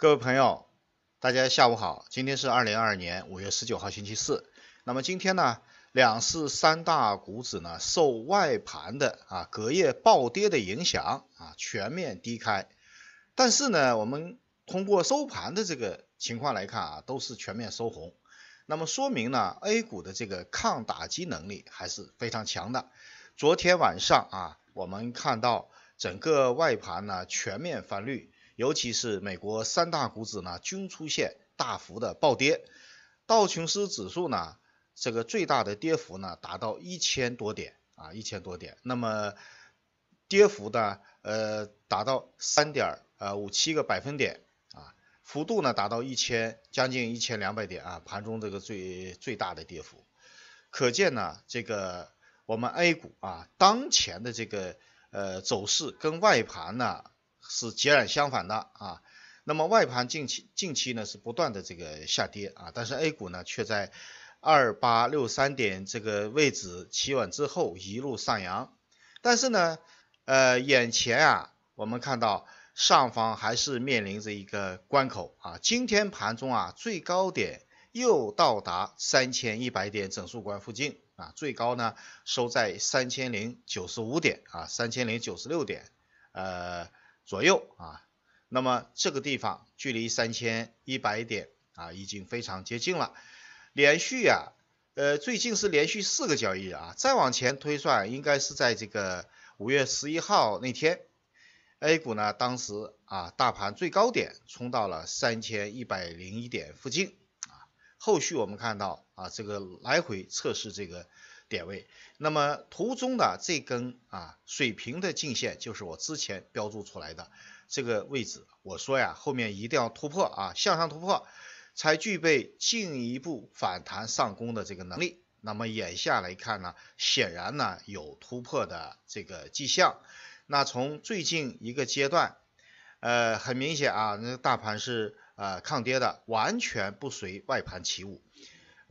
各位朋友，大家下午好。今天是二零二二年五月十九号星期四。那么今天呢，两市三大股指呢受外盘的啊隔夜暴跌的影响啊全面低开，但是呢，我们通过收盘的这个情况来看啊都是全面收红。那么说明呢，A 股的这个抗打击能力还是非常强的。昨天晚上啊，我们看到整个外盘呢全面翻绿。尤其是美国三大股指呢，均出现大幅的暴跌。道琼斯指数呢，这个最大的跌幅呢，达到一千多点啊，一千多点。那么跌幅的呃，达到三点呃五七个百分点啊，幅度呢达到一千将近一千两百点啊，盘中这个最最大的跌幅。可见呢，这个我们 A 股啊，当前的这个呃走势跟外盘呢。是截然相反的啊，那么外盘近期近期呢是不断的这个下跌啊，但是 A 股呢却在二八六三点这个位置企稳之后一路上扬，但是呢，呃，眼前啊，我们看到上方还是面临着一个关口啊，今天盘中啊最高点又到达三千一百点整数关附近啊，最高呢收在三千零九十五点啊，三千零九十六点，呃。左右啊，那么这个地方距离三千一百点啊已经非常接近了。连续啊，呃最近是连续四个交易日啊，再往前推算，应该是在这个五月十一号那天，A 股呢当时啊大盘最高点冲到了三千一百零一点附近啊。后续我们看到啊这个来回测试这个点位。那么图中的这根啊水平的颈线就是我之前标注出来的这个位置。我说呀，后面一定要突破啊，向上突破，才具备进一步反弹上攻的这个能力。那么眼下来看呢，显然呢有突破的这个迹象。那从最近一个阶段，呃，很明显啊，那大盘是呃抗跌的，完全不随外盘起舞。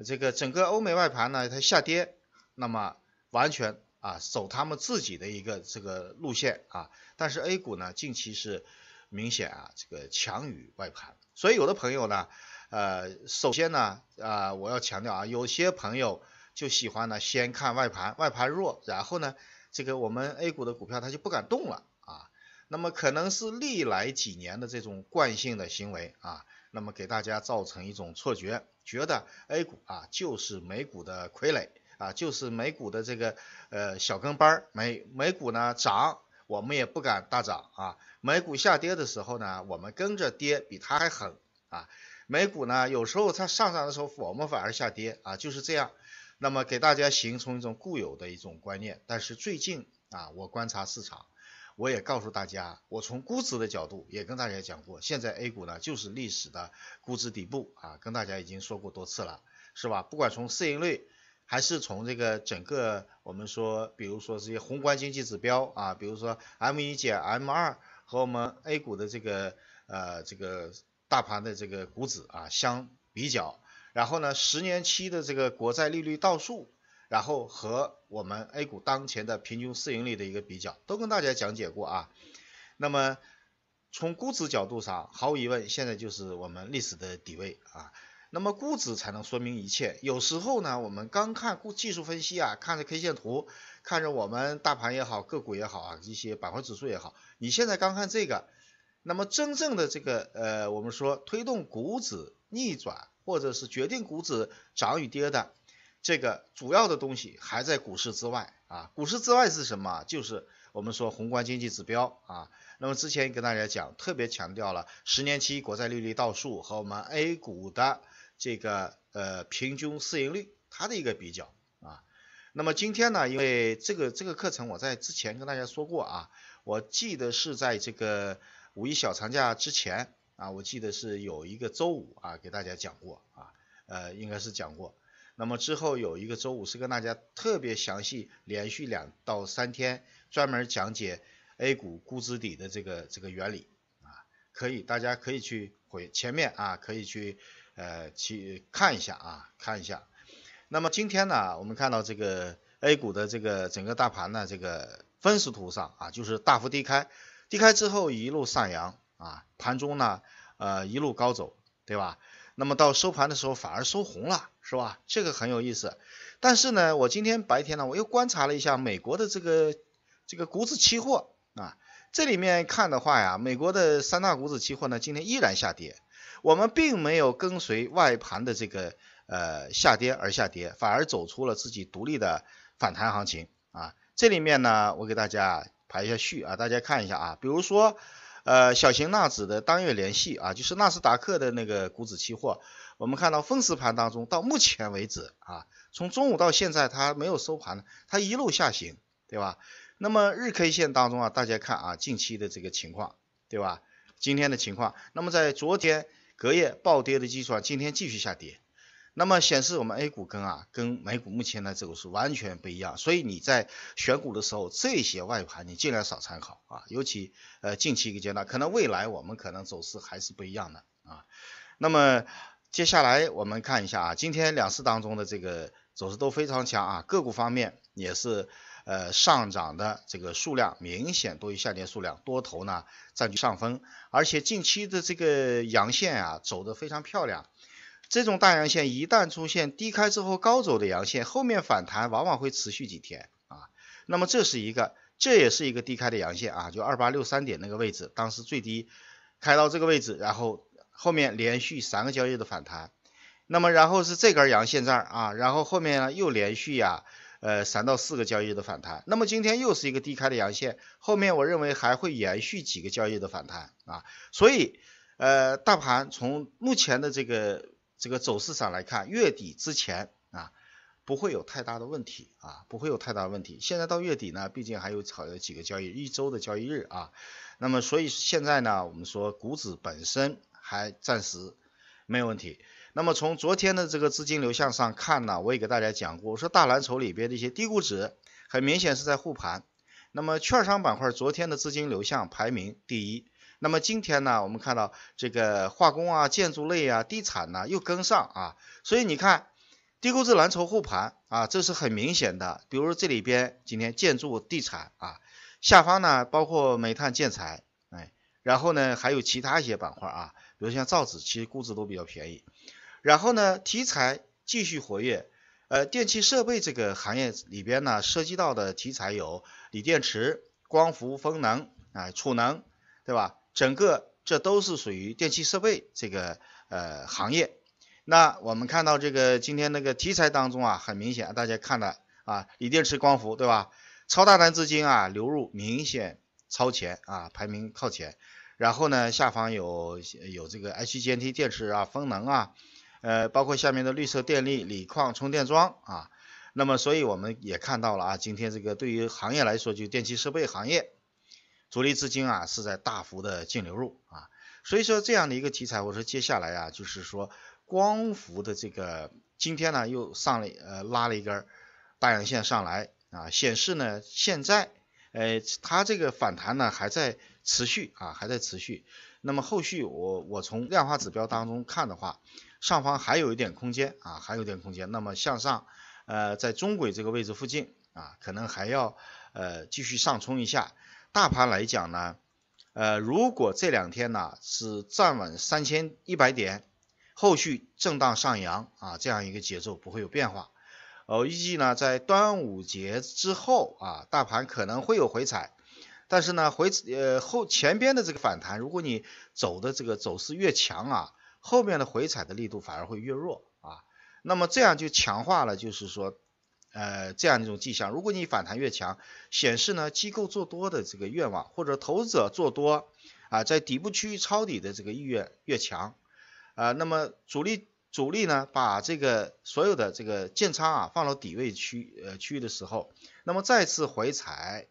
这个整个欧美外盘呢，它下跌，那么。完全啊，走他们自己的一个这个路线啊，但是 A 股呢近期是明显啊这个强于外盘，所以有的朋友呢，呃，首先呢啊我要强调啊，有些朋友就喜欢呢先看外盘，外盘弱，然后呢这个我们 A 股的股票它就不敢动了啊，那么可能是历来几年的这种惯性的行为啊，那么给大家造成一种错觉，觉得 A 股啊就是美股的傀儡。啊，就是美股的这个呃小跟班儿，美美股呢涨，我们也不敢大涨啊。美股下跌的时候呢，我们跟着跌，比它还狠啊。美股呢有时候它上涨的时候，我们反而下跌啊，就是这样。那么给大家形成一种固有的一种观念，但是最近啊，我观察市场，我也告诉大家，我从估值的角度也跟大家讲过，现在 A 股呢就是历史的估值底部啊，跟大家已经说过多次了，是吧？不管从市盈率。还是从这个整个我们说，比如说这些宏观经济指标啊，比如说 M 一减 M 二和我们 A 股的这个呃这个大盘的这个股指啊相比较，然后呢十年期的这个国债利率倒数，然后和我们 A 股当前的平均市盈率的一个比较，都跟大家讲解过啊。那么从估值角度上，毫无疑问，现在就是我们历史的底位啊。那么估值才能说明一切。有时候呢，我们刚看估技术分析啊，看着 K 线图，看着我们大盘也好，个股也好啊，一些板块指数也好，你现在刚看这个，那么真正的这个呃，我们说推动股指逆转或者是决定股指涨与跌的这个主要的东西还在股市之外啊。股市之外是什么？就是我们说宏观经济指标啊。那么之前跟大家讲，特别强调了十年期国债利率倒数和我们 A 股的。这个呃平均市盈率它的一个比较啊，那么今天呢，因为这个这个课程我在之前跟大家说过啊，我记得是在这个五一小长假之前啊，我记得是有一个周五啊给大家讲过啊，呃应该是讲过，那么之后有一个周五是跟大家特别详细，连续两到三天专门讲解 A 股估值底的这个这个原理啊，可以大家可以去回前面啊可以去。呃，去看一下啊，看一下。那么今天呢，我们看到这个 A 股的这个整个大盘呢，这个分时图上啊，就是大幅低开，低开之后一路上扬啊，盘中呢呃一路高走，对吧？那么到收盘的时候反而收红了，是吧？这个很有意思。但是呢，我今天白天呢，我又观察了一下美国的这个这个股指期货啊，这里面看的话呀，美国的三大股指期货呢，今天依然下跌。我们并没有跟随外盘的这个呃下跌而下跌，反而走出了自己独立的反弹行情啊！这里面呢，我给大家排一下序啊，大家看一下啊，比如说呃小型纳指的当月联系啊，就是纳斯达克的那个股指期货，我们看到分时盘当中到目前为止啊，从中午到现在它没有收盘它一路下行，对吧？那么日 K 线当中啊，大家看啊近期的这个情况，对吧？今天的情况，那么在昨天。隔夜暴跌的基础上，今天继续下跌，那么显示我们 A 股跟啊跟美股目前的走势完全不一样，所以你在选股的时候，这些外盘你尽量少参考啊，尤其呃近期一个阶段，可能未来我们可能走势还是不一样的啊。那么接下来我们看一下啊，今天两市当中的这个走势都非常强啊，个股方面也是。呃，上涨的这个数量明显多于下跌数量，多头呢占据上风，而且近期的这个阳线啊走的非常漂亮，这种大阳线一旦出现低开之后高走的阳线，后面反弹往往会持续几天啊。那么这是一个，这也是一个低开的阳线啊，就二八六三点那个位置，当时最低开到这个位置，然后后面连续三个交易的反弹，那么然后是这根阳线这儿啊，然后后面呢又连续呀。呃，三到四个交易日的反弹，那么今天又是一个低开的阳线，后面我认为还会延续几个交易的反弹啊，所以呃，大盘从目前的这个这个走势上来看，月底之前啊，不会有太大的问题啊，不会有太大问题。现在到月底呢，毕竟还有好几个交易，一周的交易日啊，那么所以现在呢，我们说股指本身还暂时没有问题。那么从昨天的这个资金流向上看呢，我也给大家讲过，我说大蓝筹里边的一些低估值，很明显是在护盘。那么券商板块昨天的资金流向排名第一。那么今天呢，我们看到这个化工啊、建筑类啊、地产呢又跟上啊。所以你看，低估值蓝筹护盘啊，这是很明显的。比如这里边今天建筑、地产啊，下方呢包括煤炭、建材，哎，然后呢还有其他一些板块啊，比如像造纸，其实估值都比较便宜。然后呢，题材继续活跃，呃，电气设备这个行业里边呢，涉及到的题材有锂电池、光伏、风能啊、储能，对吧？整个这都是属于电气设备这个呃行业。那我们看到这个今天那个题材当中啊，很明显，大家看了啊，锂电池、光伏，对吧？超大单资金啊流入明显超前啊，排名靠前。然后呢，下方有有这个 HJT 电池啊、风能啊。呃，包括下面的绿色电力、锂矿、充电桩啊，那么所以我们也看到了啊，今天这个对于行业来说，就电气设备行业，主力资金啊是在大幅的净流入啊，所以说这样的一个题材，我说接下来啊，就是说光伏的这个今天呢又上了呃拉了一根大阳线上来啊，显示呢现在呃它这个反弹呢还在持续啊还在持续，那么后续我我从量化指标当中看的话。上方还有一点空间啊，还有点空间。那么向上，呃，在中轨这个位置附近啊，可能还要呃继续上冲一下。大盘来讲呢，呃，如果这两天呢是站稳三千一百点，后续震荡上扬啊，这样一个节奏不会有变化。我预计呢，在端午节之后啊，大盘可能会有回踩，但是呢，回呃后前边的这个反弹，如果你走的这个走势越强啊。后面的回踩的力度反而会越弱啊，那么这样就强化了，就是说，呃，这样一种迹象。如果你反弹越强，显示呢机构做多的这个愿望，或者投资者做多啊，在底部区域抄底的这个意愿越强啊，那么主力主力呢把这个所有的这个建仓啊放到底位区呃区域的时候，那么再次回踩，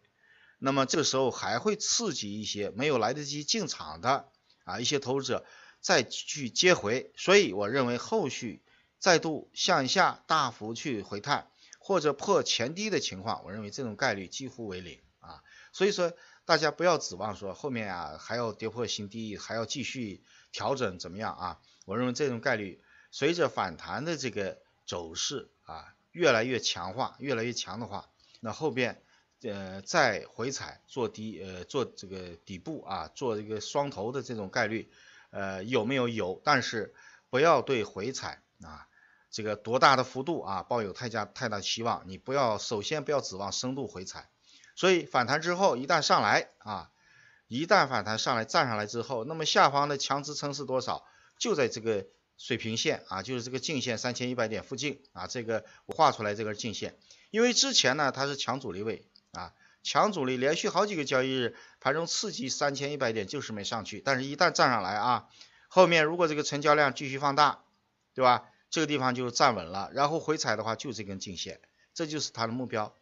那么这个时候还会刺激一些没有来得及进场的啊一些投资者。再去接回，所以我认为后续再度向下大幅去回探或者破前低的情况，我认为这种概率几乎为零啊。所以说大家不要指望说后面啊还要跌破新低，还要继续调整怎么样啊？我认为这种概率随着反弹的这个走势啊越来越强化，越来越强的话，那后边呃再回踩做底呃做这个底部啊做这个双头的这种概率。呃，有没有有？但是不要对回踩啊，这个多大的幅度啊，抱有太加太大期望。你不要，首先不要指望深度回踩。所以反弹之后一旦上来啊，一旦反弹上来站上来之后，那么下方的强支撑是多少？就在这个水平线啊，就是这个颈线三千一百点附近啊。这个我画出来这根颈线，因为之前呢它是强阻力位啊。强阻力，连续好几个交易日盘中刺激三千一百点，就是没上去。但是，一旦站上来啊，后面如果这个成交量继续放大，对吧？这个地方就站稳了，然后回踩的话就这根颈线，这就是它的目标。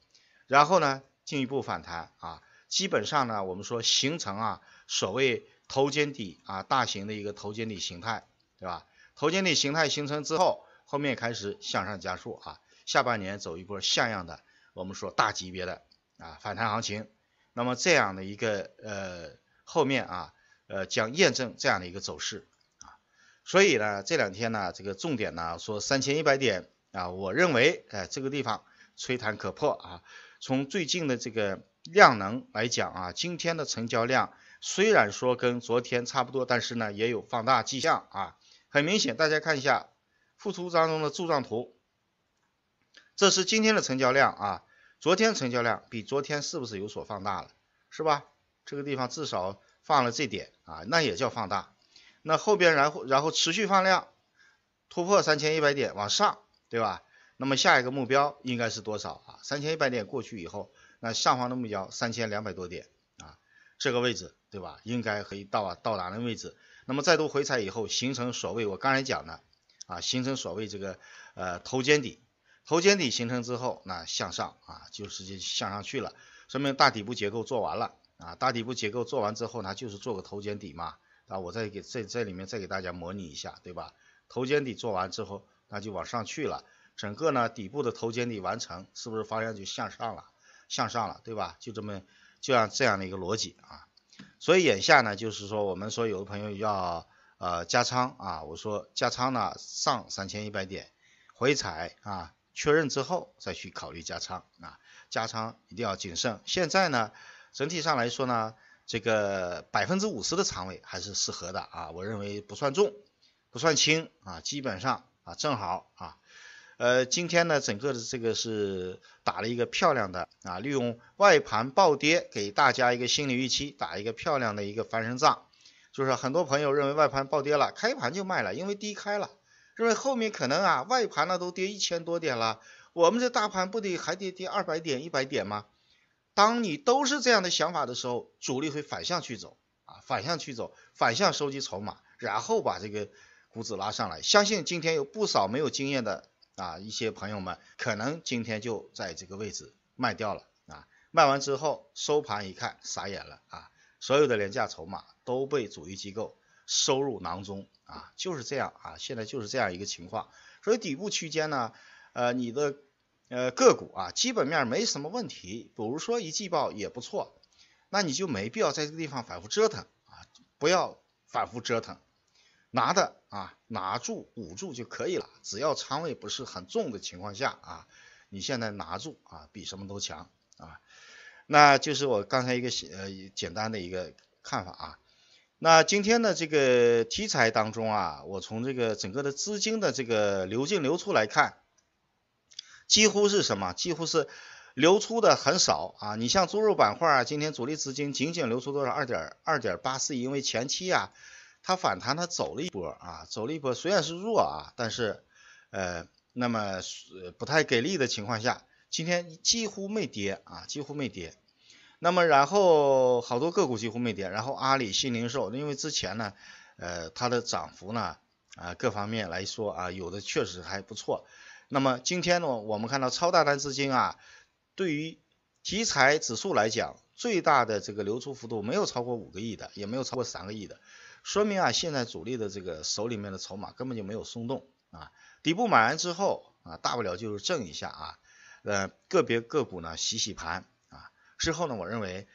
然后呢，进一步反弹啊，基本上呢，我们说形成啊所谓头肩底啊，大型的一个头肩底形态，对吧？头肩底形态形成之后，后面开始向上加速啊，下半年走一波像样的，我们说大级别的。啊，反弹行情，那么这样的一个呃，后面啊，呃，将验证这样的一个走势啊，所以呢，这两天呢，这个重点呢，说三千一百点啊，我认为哎，这个地方吹弹可破啊。从最近的这个量能来讲啊，今天的成交量虽然说跟昨天差不多，但是呢，也有放大迹象啊。很明显，大家看一下附图当中的柱状图，这是今天的成交量啊。昨天成交量比昨天是不是有所放大了，是吧？这个地方至少放了这点啊，那也叫放大。那后边然后然后持续放量，突破三千一百点往上，对吧？那么下一个目标应该是多少啊？三千一百点过去以后，那上方的目标三千两百多点啊，这个位置对吧？应该可以到啊到达那位置。那么再度回踩以后，形成所谓我刚才讲的啊，形成所谓这个呃头肩底。头肩底形成之后，那向上啊，就直接向上去了，说明大底部结构做完了啊。大底部结构做完之后呢，就是做个头肩底嘛。啊，我再给这这里面再给大家模拟一下，对吧？头肩底做完之后，那就往上去了。整个呢，底部的头肩底完成，是不是方向就向上了？向上了，对吧？就这么，就按这样的一个逻辑啊。所以眼下呢，就是说我们说有的朋友要呃加仓啊，我说加仓呢上三千一百点回踩啊。确认之后再去考虑加仓啊，加仓一定要谨慎。现在呢，整体上来说呢，这个百分之五十的仓位还是适合的啊，我认为不算重，不算轻啊，基本上啊正好啊。呃，今天呢，整个的这个是打了一个漂亮的啊，利用外盘暴跌给大家一个心理预期，打一个漂亮的一个翻身仗。就是很多朋友认为外盘暴跌了，开盘就卖了，因为低开了。因为后面可能啊，外盘呢都跌一千多点了，我们这大盘不得还得跌二百点、一百点吗？当你都是这样的想法的时候，主力会反向去走啊，反向去走，反向收集筹码，然后把这个股指拉上来。相信今天有不少没有经验的啊一些朋友们，可能今天就在这个位置卖掉了啊，卖完之后收盘一看傻眼了啊，所有的廉价筹码都被主力机构。收入囊中啊，就是这样啊，现在就是这样一个情况，所以底部区间呢，呃，你的呃个股啊，基本面没什么问题，比如说一季报也不错，那你就没必要在这个地方反复折腾啊，不要反复折腾，拿的啊，拿住捂住就可以了，只要仓位不是很重的情况下啊，你现在拿住啊，比什么都强啊，那就是我刚才一个呃简单的一个看法啊。那今天的这个题材当中啊，我从这个整个的资金的这个流进流出来看，几乎是什么？几乎是流出的很少啊。你像猪肉板块啊，今天主力资金仅仅流出多少二点二点八四亿，因为前期啊，它反弹它走了一波啊，走了一波，虽然是弱啊，但是呃，那么不太给力的情况下，今天几乎没跌啊，几乎没跌。那么然后好多个股几乎没跌，然后阿里新零售，因为之前呢，呃它的涨幅呢啊各方面来说啊有的确实还不错。那么今天呢，我们看到超大单资金啊对于题材指数来讲，最大的这个流出幅度没有超过五个亿的，也没有超过三个亿的，说明啊现在主力的这个手里面的筹码根本就没有松动啊，底部买完之后啊大不了就是挣一下啊，呃个别个股呢洗洗盘。之后呢，我认为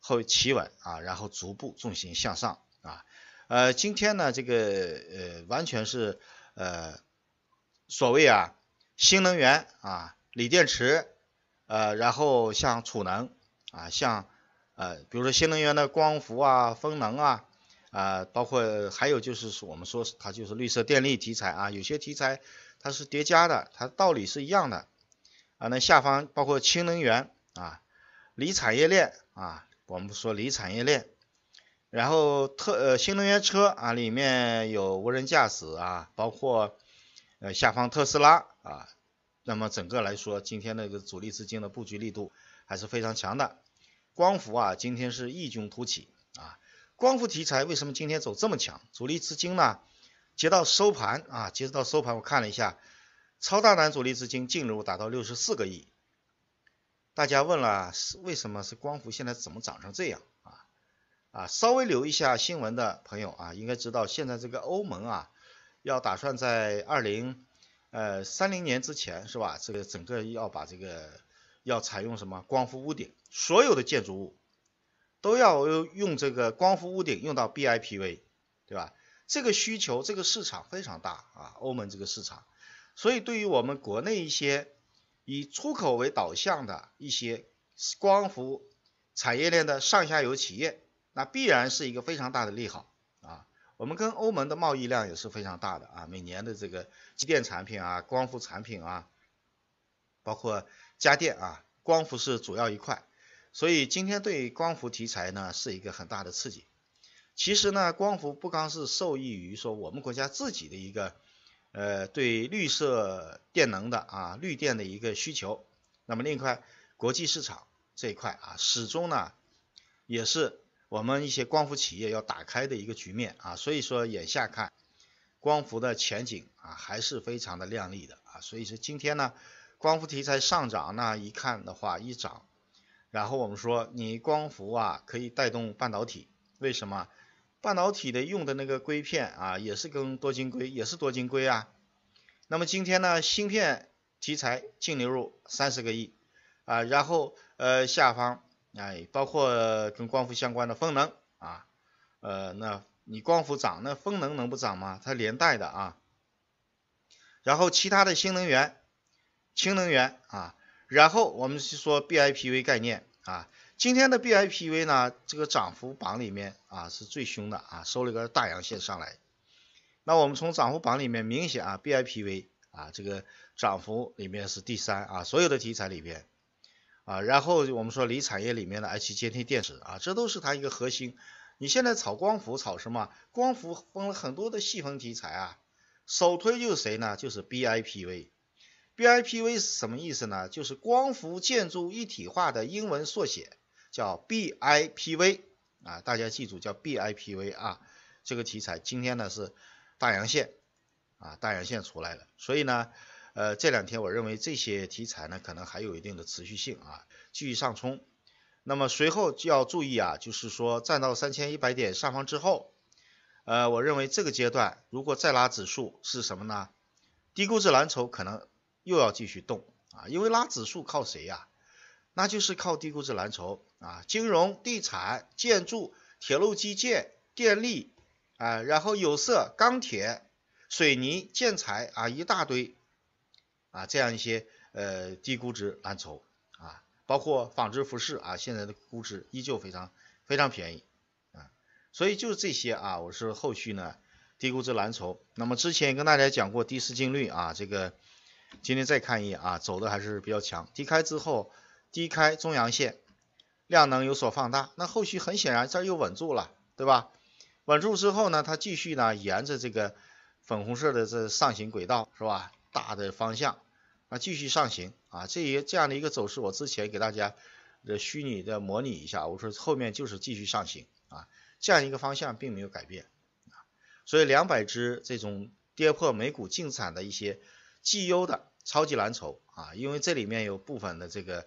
会企稳啊，然后逐步重心向上啊。呃，今天呢，这个呃，完全是呃所谓啊，新能源啊，锂电池呃，然后像储能啊，像呃，比如说新能源的光伏啊、风能啊啊，包括还有就是我们说它就是绿色电力题材啊，有些题材它是叠加的，它道理是一样的啊。那下方包括氢能源啊。锂产业链啊，我们说锂产业链，然后特呃新能源车啊，里面有无人驾驶啊，包括呃下方特斯拉啊，那么整个来说，今天那个主力资金的布局力度还是非常强的。光伏啊，今天是异军突起啊，光伏题材为什么今天走这么强？主力资金呢？截到收盘啊，截止到收盘我看了一下，超大单主力资金净流入达到六十四个亿。大家问了，是为什么是光伏现在怎么涨成这样啊？啊，稍微留一下新闻的朋友啊，应该知道现在这个欧盟啊，要打算在二零呃三零年之前是吧？这个整个要把这个要采用什么光伏屋顶，所有的建筑物都要用这个光伏屋顶，用到 BIPV，对吧？这个需求这个市场非常大啊，欧盟这个市场，所以对于我们国内一些。以出口为导向的一些光伏产业链的上下游企业，那必然是一个非常大的利好啊。我们跟欧盟的贸易量也是非常大的啊，每年的这个机电产品啊、光伏产品啊，包括家电啊，光伏是主要一块，所以今天对光伏题材呢是一个很大的刺激。其实呢，光伏不光是受益于说我们国家自己的一个。呃，对绿色电能的啊，绿电的一个需求，那么另一块国际市场这一块啊，始终呢也是我们一些光伏企业要打开的一个局面啊，所以说眼下看光伏的前景啊还是非常的亮丽的啊，所以说今天呢光伏题材上涨呢一看的话一涨，然后我们说你光伏啊可以带动半导体，为什么？半导体的用的那个硅片啊，也是跟多晶硅，也是多晶硅啊。那么今天呢，芯片题材净流入三十个亿啊，然后呃下方哎，包括跟光伏相关的风能啊，呃，那你光伏涨，那风能能不涨吗？它连带的啊。然后其他的新能源，氢能源啊，然后我们是说 BIPV 概念啊。今天的 BIPV 呢，这个涨幅榜里面啊是最凶的啊，收了一个大阳线上来。那我们从涨幅榜里面明显啊，BIPV 啊这个涨幅里面是第三啊，所有的题材里边啊。然后我们说锂产业里面的 HJT 电池啊，这都是它一个核心。你现在炒光伏炒什么？光伏分了很多的细分题材啊，首推就是谁呢？就是 BIPV。BIPV 是什么意思呢？就是光伏建筑一体化的英文缩写。叫 BIPV 啊，大家记住叫 BIPV 啊，这个题材今天呢是大阳线啊，大阳线出来了，所以呢，呃这两天我认为这些题材呢可能还有一定的持续性啊，继续上冲。那么随后就要注意啊，就是说站到三千一百点上方之后，呃，我认为这个阶段如果再拉指数是什么呢？低估值蓝筹可能又要继续动啊，因为拉指数靠谁呀？那就是靠低估值蓝筹。啊，金融、地产、建筑、铁路基建、电力，啊，然后有色、钢铁、水泥、建材啊，一大堆，啊，这样一些呃低估值蓝筹啊，包括纺织服饰啊，现在的估值依旧非常非常便宜啊，所以就是这些啊，我是后续呢低估值蓝筹。那么之前跟大家讲过低市净率啊，这个今天再看一眼啊，走的还是比较强，低开之后低开中阳线。量能有所放大，那后续很显然这儿又稳住了，对吧？稳住之后呢，它继续呢沿着这个粉红色的这上行轨道，是吧？大的方向，啊继续上行啊。这一这样的一个走势，我之前给大家的虚拟的模拟一下，我说后面就是继续上行啊，这样一个方向并没有改变。啊，所以两百只这种跌破美股净产的一些绩优的超级蓝筹啊，因为这里面有部分的这个。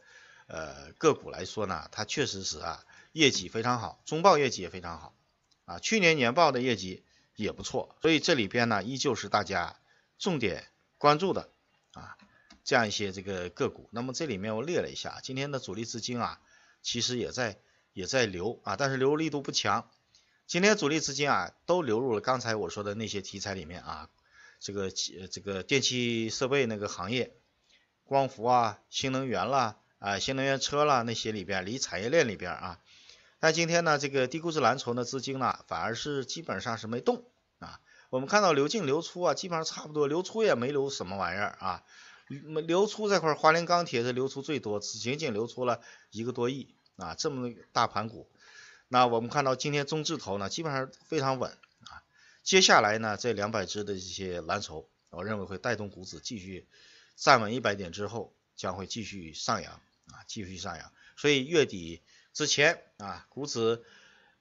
呃，个股来说呢，它确实是啊，业绩非常好，中报业绩也非常好啊，去年年报的业绩也不错，所以这里边呢，依旧是大家重点关注的啊，这样一些这个个股。那么这里面我列了一下，今天的主力资金啊，其实也在也在流啊，但是流入力度不强。今天主力资金啊，都流入了刚才我说的那些题材里面啊，这个这个电气设备那个行业，光伏啊，新能源啦。啊，新能源车啦，那些里边，离产业链里边啊。那今天呢，这个低估值蓝筹呢，资金呢，反而是基本上是没动啊。我们看到流进流出啊，基本上差不多，流出也没流什么玩意儿啊。流流出这块，华菱钢铁是流出最多，只仅仅流出了一个多亿啊，这么大盘股。那我们看到今天中字头呢，基本上非常稳啊。接下来呢，这两百只的这些蓝筹，我认为会带动股指继续站稳一百点之后，将会继续上扬。啊，继续上扬，所以月底之前啊，股指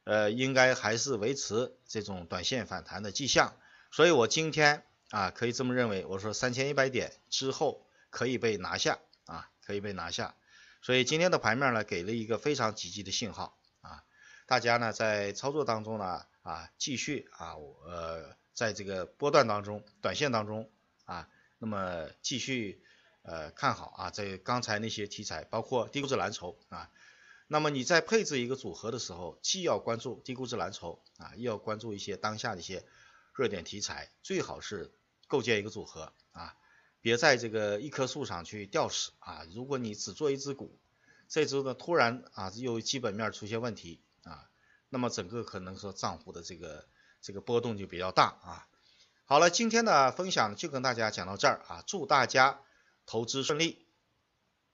呃应该还是维持这种短线反弹的迹象。所以，我今天啊可以这么认为，我说三千一百点之后可以被拿下啊，可以被拿下。所以今天的盘面呢，给了一个非常积极的信号啊，大家呢在操作当中呢啊，继续啊呃在这个波段当中、短线当中啊，那么继续。呃，看好啊，在刚才那些题材，包括低估值蓝筹啊，那么你在配置一个组合的时候，既要关注低估值蓝筹啊，又要关注一些当下的一些热点题材，最好是构建一个组合啊，别在这个一棵树上去吊死啊。如果你只做一只股，这周呢突然啊又基本面出现问题啊，那么整个可能说账户的这个这个波动就比较大啊。好了，今天的分享就跟大家讲到这儿啊，祝大家。投资顺利。